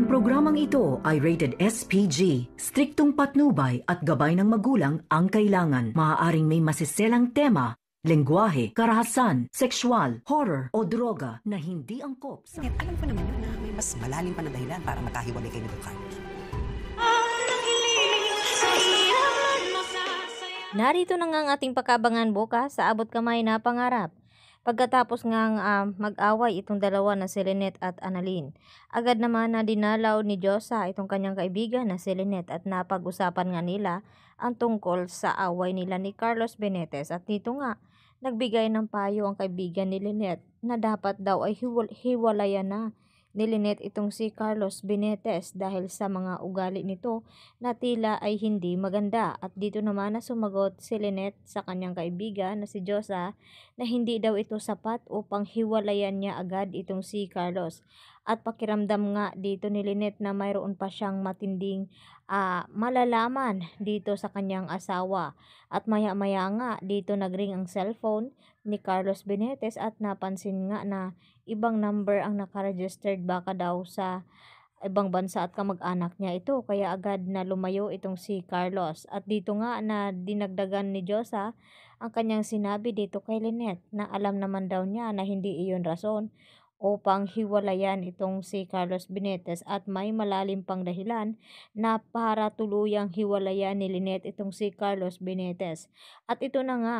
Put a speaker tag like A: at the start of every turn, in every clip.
A: Ang programang ito ay rated SPG. Striktong patnubay at gabay ng magulang ang kailangan. Maaaring may masiselang tema, lengguwahe, karahasan, sexual, horror o droga na hindi angkop sa... Net, alam ko naman yun na may mas malalim pa na dahilan para makahiwalay kayo ni Narito na nga ang ating pakabangan bukas sa abot kamay na pangarap. Pagkatapos ng uh, ah, mag-away itong dalawa na si Lynette at Annalyn, agad naman na dinalaw ni Josa itong kanyang kaibigan na si Lynette at napag-usapan nga nila ang tungkol sa away nila ni Carlos Benetes at dito nga, nagbigay ng payo ang kaibigan ni Lynette na dapat daw ay hiwalayan na Nilinet itong si Carlos Benetes dahil sa mga ugali nito na tila ay hindi maganda at dito naman na sumagot si Linet sa kanyang kaibigan na si Josa na hindi daw ito sapat upang hiwalayan niya agad itong si Carlos at pakiramdam nga dito ni Lynette na mayroon pa siyang matinding uh, malalaman dito sa kanyang asawa. At maya-maya nga dito nagring ang cellphone ni Carlos Benetes at napansin nga na ibang number ang nakaregistered baka daw sa ibang bansa at kamag-anak niya ito. Kaya agad na lumayo itong si Carlos. At dito nga na dinagdagan ni Josa ang kanyang sinabi dito kay Lynette na alam naman daw niya na hindi iyon rason upang hiwalayan itong si Carlos Benitez at may malalim pang dahilan na para tuluyang hiwalayan ni Linet itong si Carlos Benitez. At ito na nga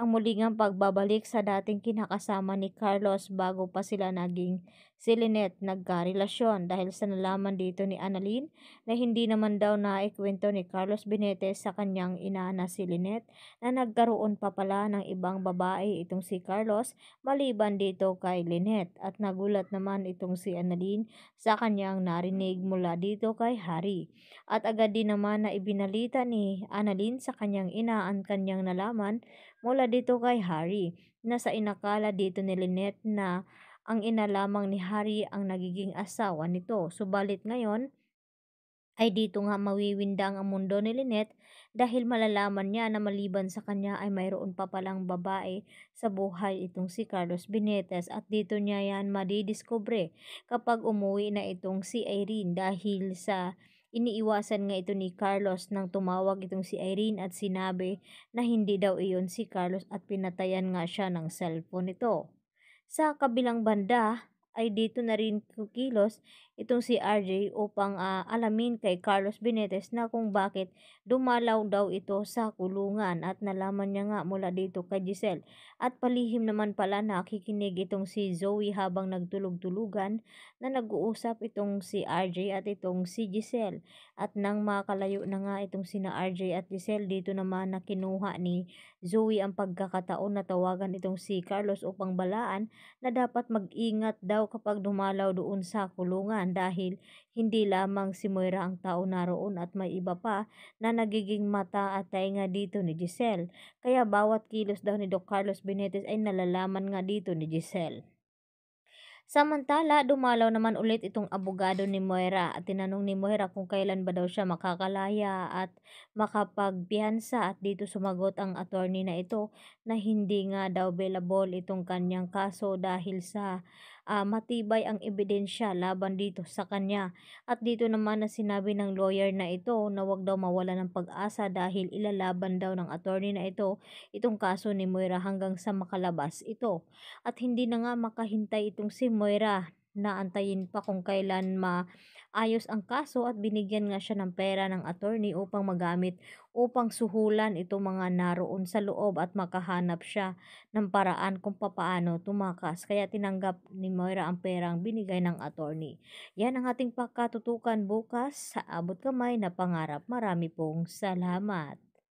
A: ang mulingang pagbabalik sa dating kinakasama ni Carlos bago pa sila naging si Lynette nagkarelasyon dahil sa nalaman dito ni Annalyn na hindi naman daw naikwento ni Carlos Benitez sa kanyang ina na si Lynette na nagkaroon pa pala ng ibang babae itong si Carlos maliban dito kay Lynette at nagulat naman itong si Annalyn sa kanyang narinig mula dito kay Harry at agad din naman na ibinalita ni Annalyn sa kanyang ina ang kanyang nalaman mula dito kay Harry na sa inakala dito ni Lynette na ang ina lamang ni Harry ang nagiging asawa nito. Subalit ngayon, ay dito nga mawiwindang ang mundo ni Lynette dahil malalaman niya na maliban sa kanya ay mayroon pa palang babae sa buhay itong si Carlos Benitez at dito niya yan madidiskubre kapag umuwi na itong si Irene dahil sa Iniiwasan nga ito ni Carlos nang tumawag itong si Irene at sinabi na hindi daw iyon si Carlos at pinatayan nga siya ng cellphone nito. Sa kabilang banda, ay dito na rin kukilos itong si RJ upang uh, alamin kay Carlos Benitez na kung bakit dumalaw daw ito sa kulungan at nalaman niya nga mula dito kay Giselle. At palihim naman pala nakikinig itong si Zoe habang nagtulog-tulugan na nag-uusap itong si RJ at itong si Giselle. At nang makalayo na nga itong sina RJ at Giselle dito naman na kinuha ni Zoe ang pagkakataon na tawagan itong si Carlos upang balaan na dapat mag-ingat daw araw kapag dumalaw doon sa kulungan dahil hindi lamang si Moira ang tao naroon at may iba pa na nagiging mata at tainga dito ni Giselle. Kaya bawat kilos daw ni Doc Carlos Benitez ay nalalaman nga dito ni Giselle. Samantala, dumalaw naman ulit itong abogado ni Moira at tinanong ni Moira kung kailan ba daw siya makakalaya at makapagpiyansa at dito sumagot ang attorney na ito na hindi nga daw available itong kanyang kaso dahil sa uh, matibay ang ebidensya laban dito sa kanya. At dito naman na sinabi ng lawyer na ito na wag daw mawala ng pag-asa dahil ilalaban daw ng attorney na ito itong kaso ni Moira hanggang sa makalabas ito. At hindi na nga makahintay itong si Moira naantayin pa kung kailan maayos ang kaso at binigyan nga siya ng pera ng attorney upang magamit upang suhulan itong mga naroon sa loob at makahanap siya ng paraan kung papaano tumakas. Kaya tinanggap ni Moira ang perang binigay ng attorney. Yan ang ating pagkatutukan bukas sa abot kamay na pangarap. Marami pong salamat.